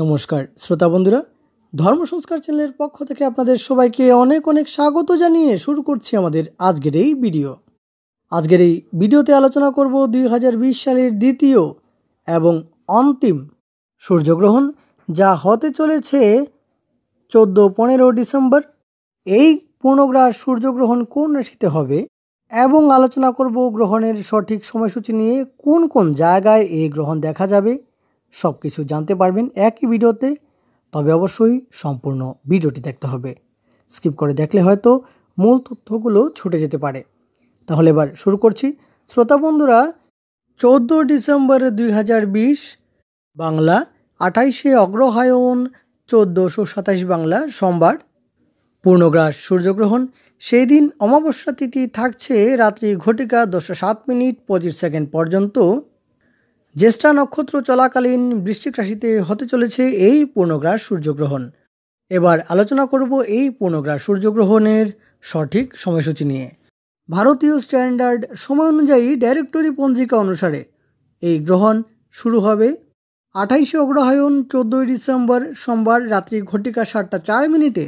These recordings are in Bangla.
নমস্কার শ্রোতা বন্ধুরা ধর্ম সংস্কার চ্যানেলের পক্ষ থেকে আপনাদের সবাইকে অনেক অনেক স্বাগত জানিয়ে শুরু করছি আমাদের আজকের এই ভিডিও আজকের এই ভিডিওতে আলোচনা করব দুই সালের দ্বিতীয় এবং অন্তিম সূর্যগ্রহণ যা হতে চলেছে চোদ্দ পনেরো ডিসেম্বর এই পূর্ণগ্রাস সূর্যগ্রহণ কোন রাশিতে হবে এবং আলোচনা করব গ্রহণের সঠিক সময়সূচি নিয়ে কোন কোন জায়গায় এই গ্রহণ দেখা যাবে সব কিছু জানতে পারবেন একই ভিডিওতে তবে অবশ্যই সম্পূর্ণ ভিডিওটি দেখতে হবে স্কিপ করে দেখলে হয়তো মূল তথ্যগুলো ছুটে যেতে পারে তাহলে এবার শুরু করছি শ্রোতা বন্ধুরা চৌদ্দ ডিসেম্বর দুই বাংলা আঠাইশে অগ্রহায়ণ চোদ্দোশো সাতাশ বাংলা সোমবার পূর্ণগ্রাস সূর্যগ্রহণ সেই দিন অমাবস্যা তিথি থাকছে রাত্রি ঘটিকা দশ সাত মিনিট পঁচিশ সেকেন্ড পর্যন্ত জ্যেষ্ঠা নক্ষত্র চলাকালীন বৃশ্চিক রাশিতে হতে চলেছে এই পূর্ণগ্রাস সূর্যগ্রহণ এবার আলোচনা করব এই পূর্ণগ্রাস সূর্যগ্রহণের সঠিক সময়সূচি নিয়ে ভারতীয় স্ট্যান্ডার্ড সময় অনুযায়ী ডাইরেক্টরি পঞ্জিকা অনুসারে এই গ্রহণ শুরু হবে আঠাইশে অগ্রহায়ণ চোদ্দই ডিসেম্বর সোমবার রাত্রি ঘটিকা সাতটা চার মিনিটে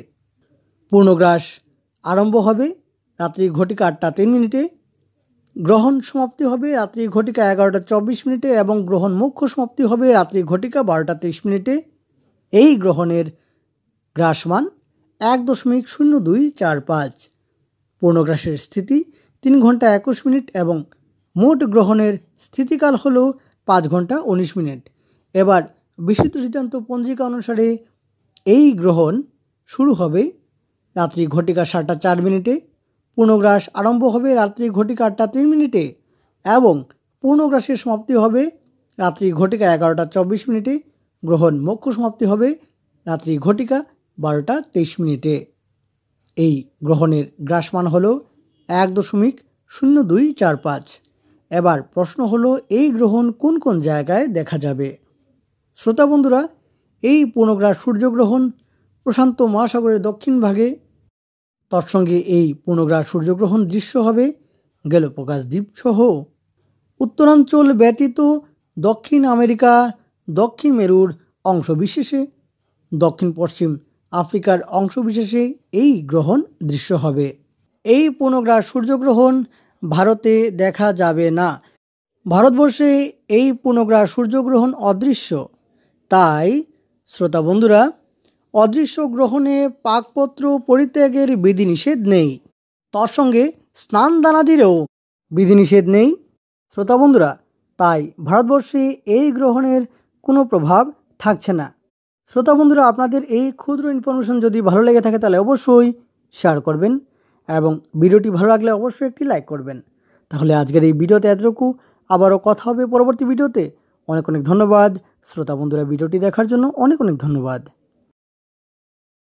পূর্ণগ্রাস আরম্ভ হবে রাত্রি ঘটিকা আটটা তিন মিনিটে গ্রহণ সমাপ্তি হবে রাত্রি ঘটিকা এগারোটা চব্বিশ মিনিটে এবং গ্রহণ মুখ্য সমাপ্তি হবে রাত্রি ঘটিকা বারোটা তেইশ মিনিটে এই গ্রহণের গ্রাসমান এক দশমিক শূন্য দুই চার পাঁচ পূর্ণগ্রাসের স্থিতি তিন ঘন্টা একুশ মিনিট এবং মোট গ্রহণের স্থিতিকাল হল পাঁচ ঘন্টা উনিশ মিনিট এবার বিশুদ্ধ সিদ্ধান্ত পঞ্জিকা অনুসারে এই গ্রহণ শুরু হবে রাত্রি ঘটিকা সাতটা চার মিনিটে পূর্ণগ্রাস আরম্ভ হবে রাত্রি ঘটিকা আটটা তিন মিনিটে এবং পূর্ণগ্রাসের সমাপ্তি হবে রাত্রি ঘটিকা এগারোটা চব্বিশ মিনিটে গ্রহণ মোক্ষ সমাপ্তি হবে রাত্রি ঘটিকা বারোটা তেইশ মিনিটে এই গ্রহণের গ্রাসমান হল এক দশমিক শূন্য দুই চার পাঁচ এবার প্রশ্ন হলো এই গ্রহণ কোন কোন জায়গায় দেখা যাবে শ্রোতা বন্ধুরা এই পূর্ণগ্রাস সূর্যগ্রহণ প্রশান্ত মহাসাগরের দক্ষিণ ভাগে তৎসঙ্গে এই পূর্ণগ্রাস সূর্যগ্রহণ দৃশ্য হবে গেলোপোকাস দ্বীপ সহ উত্তরাঞ্চল ব্যতীত দক্ষিণ আমেরিকা দক্ষিণ মেরুর অংশ বিশেষে দক্ষিণ পশ্চিম আফ্রিকার অংশ বিশেষে এই গ্রহণ দৃশ্য হবে এই পূর্ণগ্রাস সূর্যগ্রহণ ভারতে দেখা যাবে না ভারতবর্ষে এই পূর্ণগ্রাস সূর্যগ্রহণ অদৃশ্য তাই শ্রোতা বন্ধুরা অদৃশ্য গ্রহণে পাকপত্র পরিত্যাগের বিধিনিষেধ নেই সঙ্গে স্নান দানাদিরেও বিধিনিষেধ নেই শ্রোতা বন্ধুরা তাই ভারতবর্ষে এই গ্রহণের কোনো প্রভাব থাকছে না শ্রোতা বন্ধুরা আপনাদের এই ক্ষুদ্র ইনফরমেশন যদি ভালো লেগে থাকে তাহলে অবশ্যই শেয়ার করবেন এবং ভিডিওটি ভালো লাগলে অবশ্যই একটি লাইক করবেন তাহলে আজকের এই ভিডিওতে এতটুকু আবারও কথা হবে পরবর্তী ভিডিওতে অনেক অনেক ধন্যবাদ শ্রোতা বন্ধুরা ভিডিওটি দেখার জন্য অনেক অনেক ধন্যবাদ